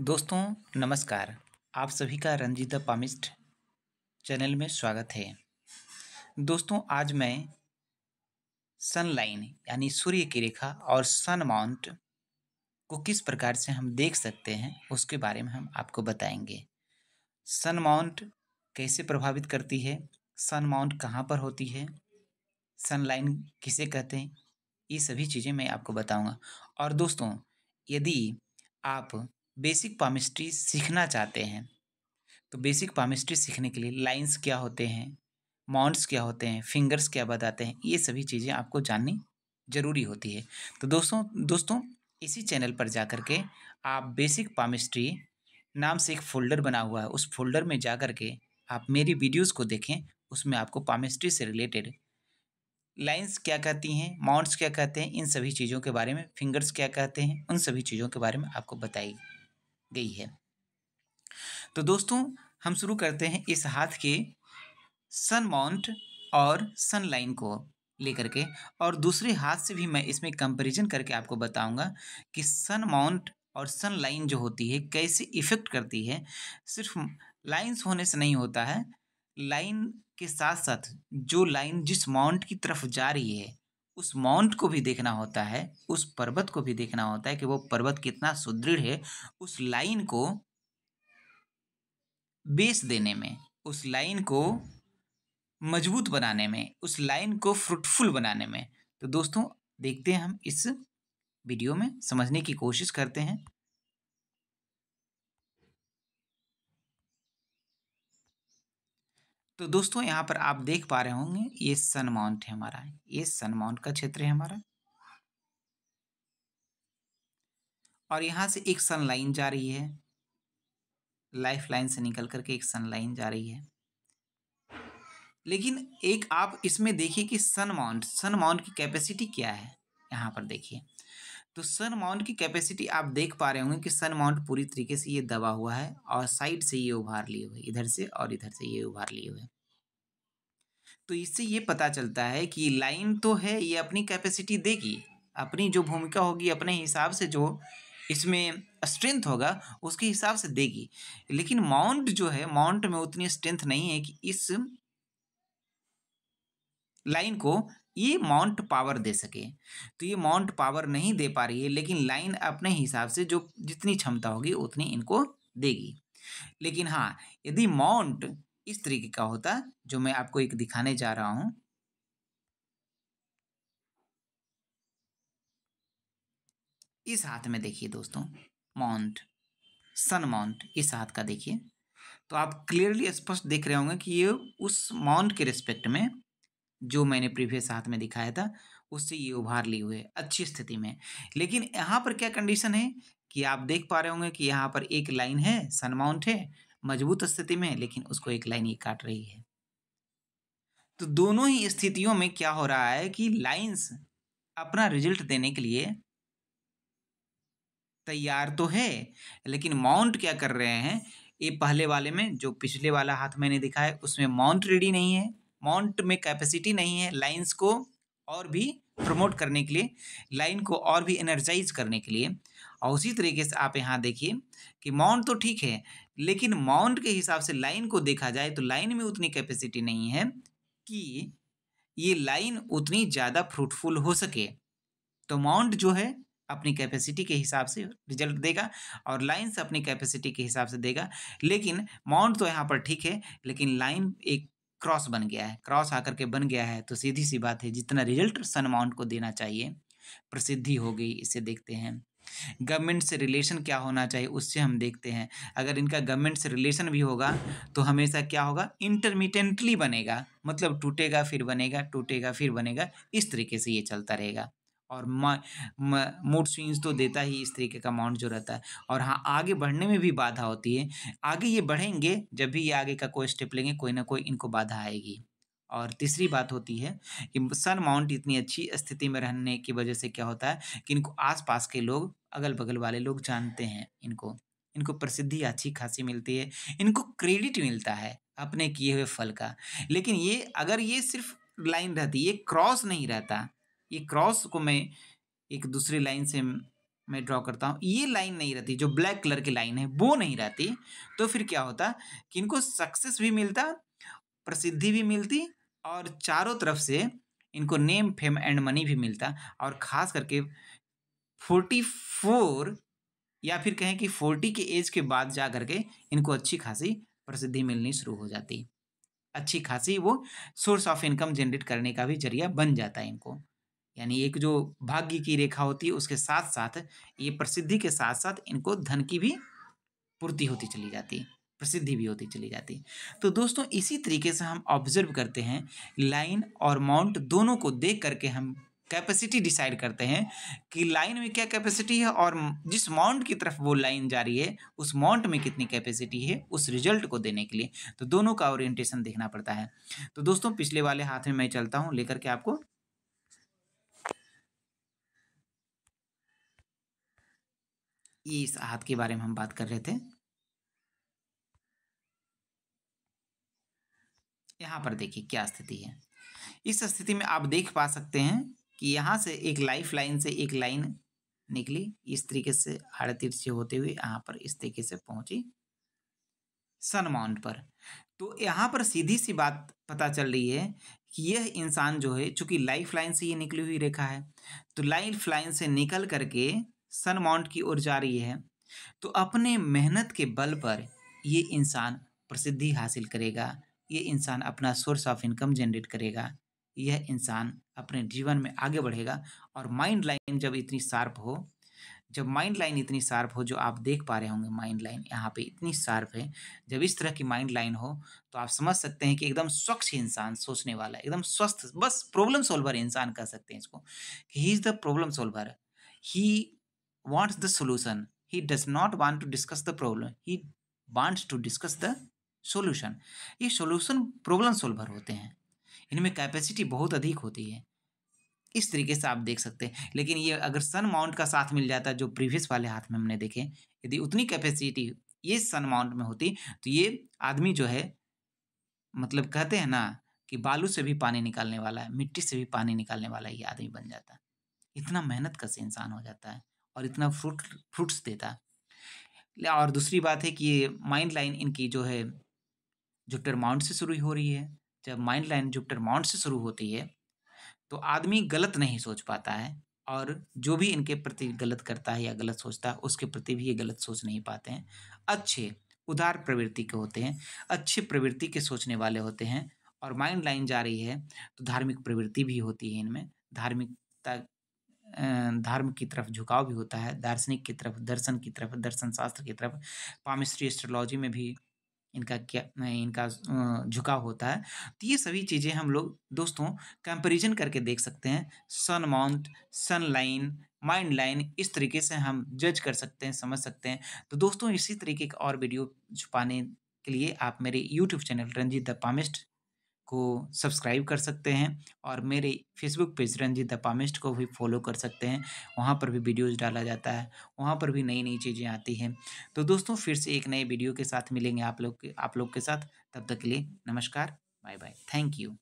दोस्तों नमस्कार आप सभी का रंजीता पामिस्ट चैनल में स्वागत है दोस्तों आज मैं सनलाइन यानी सूर्य की रेखा और सन माउंट को किस प्रकार से हम देख सकते हैं उसके बारे में हम आपको बताएंगे सन माउंट कैसे प्रभावित करती है सन माउंट कहाँ पर होती है सनलाइन किसे कहते हैं ये सभी चीज़ें मैं आपको बताऊंगा और दोस्तों यदि आप बेसिक पामिस्ट्री सीखना चाहते हैं तो बेसिक पामिस्ट्री सीखने के लिए लाइंस क्या होते हैं माउंट्स क्या होते हैं फिंगर्स क्या बताते हैं ये सभी चीज़ें आपको जाननी ज़रूरी होती है तो दोस्तों दोस्तों इसी चैनल पर जा के आप बेसिक पामिस्ट्री नाम से एक फोल्डर बना हुआ है उस फोल्डर में जा कर के आप मेरी वीडियोस को देखें उसमें आपको पामिस्ट्री से रिलेटेड लाइंस क्या कहती हैं माउंट्स क्या कहते हैं इन सभी चीज़ों के बारे में फिंगर्स क्या कहते हैं उन सभी चीज़ों के बारे में आपको बताएगी गई है तो दोस्तों हम शुरू करते हैं इस हाथ के सन माउंट और सन लाइन को लेकर के और दूसरे हाथ से भी मैं इसमें कंपैरिजन करके आपको बताऊंगा कि सन माउंट और सन लाइन जो होती है कैसे इफ़ेक्ट करती है सिर्फ लाइंस होने से नहीं होता है लाइन के साथ साथ जो लाइन जिस माउंट की तरफ जा रही है उस माउंट को भी देखना होता है उस पर्वत को भी देखना होता है कि वो पर्वत कितना सुदृढ़ है उस लाइन को बेस देने में उस लाइन को मजबूत बनाने में उस लाइन को फ्रूटफुल बनाने में तो दोस्तों देखते हैं हम इस वीडियो में समझने की कोशिश करते हैं तो दोस्तों यहाँ पर आप देख पा रहे होंगे ये सन माउंट है हमारा ये सन माउंट का क्षेत्र है हमारा और यहां से एक सन लाइन जा रही है लाइफ लाइन से निकल करके एक सन लाइन जा रही है लेकिन एक आप इसमें देखिए कि सन माउंट सन माउंट की कैपेसिटी क्या है यहां पर देखिए तो सन माउंट की कैपेसिटी आप देख पा रहे होंगे कि सन माउंट पूरी तरीके से ये दबा हुआ है और साइड से ये उभार लिए हुए इधर से और इधर से ये उभार लिए हुए तो इससे ये पता चलता है कि लाइन तो है ये अपनी कैपेसिटी देगी अपनी जो भूमिका होगी अपने हिसाब से जो इसमें स्ट्रेंथ होगा उसके हिसाब से देगी लेकिन माउंट जो है माउंट में उतनी स्ट्रेंथ नहीं है कि इस लाइन को ये माउंट पावर दे सके तो ये माउंट पावर नहीं दे पा रही है लेकिन लाइन अपने हिसाब से जो जितनी क्षमता होगी उतनी इनको देगी लेकिन हाँ यदि माउंट इस तरीके का होता जो मैं आपको एक दिखाने जा रहा हूँ इस हाथ में देखिए दोस्तों माउंट सन माउंट इस हाथ का देखिए तो आप क्लियरली स्पष्ट देख रहे होंगे कि ये उस माउंट के रिस्पेक्ट में जो मैंने प्रीवियस हाथ में दिखाया था उससे ये उभार ली हुई है अच्छी स्थिति में लेकिन यहाँ पर क्या कंडीशन है कि आप देख पा रहे होंगे कि यहाँ पर एक लाइन है सनमाउंट है मजबूत स्थिति में लेकिन उसको एक लाइन ये काट रही है तो दोनों ही स्थितियों में क्या हो रहा है कि लाइंस अपना रिजल्ट देने के लिए तैयार तो है लेकिन माउंट क्या कर रहे हैं ये पहले वाले में जो पिछले वाला हाथ मैंने दिखाया उसमें माउंट रेडी नहीं है माउंट में कैपेसिटी नहीं है लाइंस को और भी प्रमोट करने के लिए लाइन को और भी एनर्जाइज करने के लिए और उसी तरीके से आप यहाँ देखिए कि माउंट तो ठीक है लेकिन माउंट के हिसाब से लाइन को देखा जाए तो लाइन में उतनी कैपेसिटी नहीं है कि ये लाइन उतनी ज़्यादा फ्रूटफुल हो सके तो माउंट जो है अपनी कैपेसिटी के हिसाब से रिजल्ट देगा और लाइन्स अपनी कैपेसिटी के हिसाब से देगा लेकिन माउंट तो यहाँ पर ठीक है लेकिन लाइन एक क्रॉस बन गया है क्रॉस आकर के बन गया है तो सीधी सी बात है जितना रिजल्ट सन अमाउंट को देना चाहिए प्रसिद्धि हो गई इसे देखते हैं गवर्नमेंट से रिलेशन क्या होना चाहिए उससे हम देखते हैं अगर इनका गवर्नमेंट से रिलेशन भी होगा तो हमेशा क्या होगा इंटरमीडियंटली बनेगा मतलब टूटेगा फिर बनेगा टूटेगा फिर बनेगा इस तरीके से ये चलता रहेगा और मूड स्विंग्स तो देता ही इस तरीके का माउंट जो रहता है और हाँ आगे बढ़ने में भी बाधा होती है आगे ये बढ़ेंगे जब भी ये आगे का कोई स्टेप लेंगे कोई ना कोई इनको बाधा आएगी और तीसरी बात होती है कि सन माउंट इतनी अच्छी स्थिति में रहने की वजह से क्या होता है कि इनको आसपास के लोग अगल बगल वाले लोग जानते हैं इनको इनको प्रसिद्धि अच्छी खासी मिलती है इनको क्रेडिट मिलता है अपने किए हुए फल का लेकिन ये अगर ये सिर्फ लाइन रहती ये क्रॉस नहीं रहता ये क्रॉस को मैं एक दूसरी लाइन से मैं ड्रॉ करता हूँ ये लाइन नहीं रहती जो ब्लैक कलर की लाइन है वो नहीं रहती तो फिर क्या होता कि इनको सक्सेस भी मिलता प्रसिद्धि भी मिलती और चारों तरफ से इनको नेम फेम एंड मनी भी मिलता और ख़ास करके फोर्टी फोर या फिर कहें कि फोर्टी के एज के बाद जा करके इनको अच्छी खासी प्रसिद्धि मिलनी शुरू हो जाती अच्छी खासी वो सोर्स ऑफ इनकम जनरेट करने का भी जरिया बन जाता है इनको यानी एक जो भाग्य की रेखा होती है उसके साथ साथ ये प्रसिद्धि के साथ साथ इनको धन की भी पूर्ति होती चली जाती है प्रसिद्धि भी होती चली जाती तो दोस्तों इसी तरीके से हम ऑब्जर्व करते हैं लाइन और माउंट दोनों को देख करके हम कैपेसिटी डिसाइड करते हैं कि लाइन में क्या कैपेसिटी है और जिस माउंट की तरफ वो लाइन जा रही है उस माउंट में कितनी कैपेसिटी है उस रिजल्ट को देने के लिए तो दोनों का ओरिएंटेशन देखना पड़ता है तो दोस्तों पिछले वाले हाथ में मैं चलता हूँ लेकर के आपको ये इस आहत के बारे में हम बात कर रहे थे यहाँ पर देखिए क्या स्थिति है इस स्थिति में आप देख पा सकते हैं कि यहां से एक लाइफ लाइन से एक लाइन निकली इस तरीके से आड़े से होते हुए यहां पर इस तरीके से पहुंची सन माउंट पर तो यहां पर सीधी सी बात पता चल रही है कि यह इंसान जो है चूंकि लाइफ लाइन से ये निकली हुई रेखा है तो लाइफ लाइन से निकल करके सन माउंट की ओर जा रही है तो अपने मेहनत के बल पर ये इंसान प्रसिद्धि हासिल करेगा ये इंसान अपना सोर्स ऑफ इनकम जनरेट करेगा यह इंसान अपने जीवन में आगे बढ़ेगा और माइंड लाइन जब इतनी शार्प हो जब माइंड लाइन इतनी शार्प हो जो आप देख पा रहे होंगे माइंड लाइन यहाँ पे इतनी शार्प है जब इस तरह की माइंड लाइन हो तो आप समझ सकते हैं कि एकदम स्वच्छ इंसान सोचने वाला एकदम स्वस्थ बस प्रॉब्लम सॉल्वर इंसान कह सकते हैं इसको ही इज़ द प्रॉब्लम सॉल्वर ही wants the solution he does not want to discuss the problem he wants to discuss the solution ये solution problem solver होते हैं इनमें capacity बहुत अधिक होती है इस तरीके से आप देख सकते हैं लेकिन ये अगर सन माउंट का साथ मिल जाता जो प्रीवियस वाले हाथ में हमने देखे यदि उतनी कैपेसिटी ये सन माउंट में होती तो ये आदमी जो है मतलब कहते हैं ना कि बालू से भी पानी निकालने वाला है मिट्टी से भी पानी निकालने वाला ये आदमी बन जाता इतना मेहनत कैसे इंसान हो जाता है और इतना फ्रूट फ्रूट्स देता और दूसरी बात है कि ये माइंड लाइन इनकी जो है जुपिटर माउंट से शुरू हो रही है जब माइंड लाइन जुपिटर माउंट से शुरू होती है तो आदमी गलत नहीं सोच पाता है और जो भी इनके प्रति गलत करता है या गलत सोचता है उसके प्रति भी ये गलत सोच नहीं पाते हैं अच्छे उदार प्रवृत्ति के होते हैं अच्छी प्रवृत्ति के सोचने वाले होते हैं और माइंड लाइन जा रही है तो धार्मिक प्रवृत्ति भी होती है इनमें धार्मिकता धर्म की तरफ झुकाव भी होता है दार्शनिक की तरफ दर्शन की तरफ दर्शन शास्त्र की तरफ पामिस्ट्री एस्ट्रोलॉजी में भी इनका क्या इनका झुकाव होता है तो ये सभी चीज़ें हम लोग दोस्तों कंपैरिजन करके देख सकते हैं sun mount sun line mind line इस तरीके से हम जज कर सकते हैं समझ सकते हैं तो दोस्तों इसी तरीके का और वीडियो छुपाने के लिए आप मेरे YouTube channel Ranjeet the palmist को सब्सक्राइब कर सकते हैं और मेरे Facebook page Ranjeet the palmist को भी फॉलो कर सकते हैं वहाँ पर भी वीडियोज़ डाला जाता है वहाँ पर भी नई नई चीज़ें आती हैं तो दोस्तों फिर से एक नए वीडियो के साथ मिलेंगे आप लोग के आप लोग के साथ तब तक के लिए नमस्कार बाय बाय थैंक यू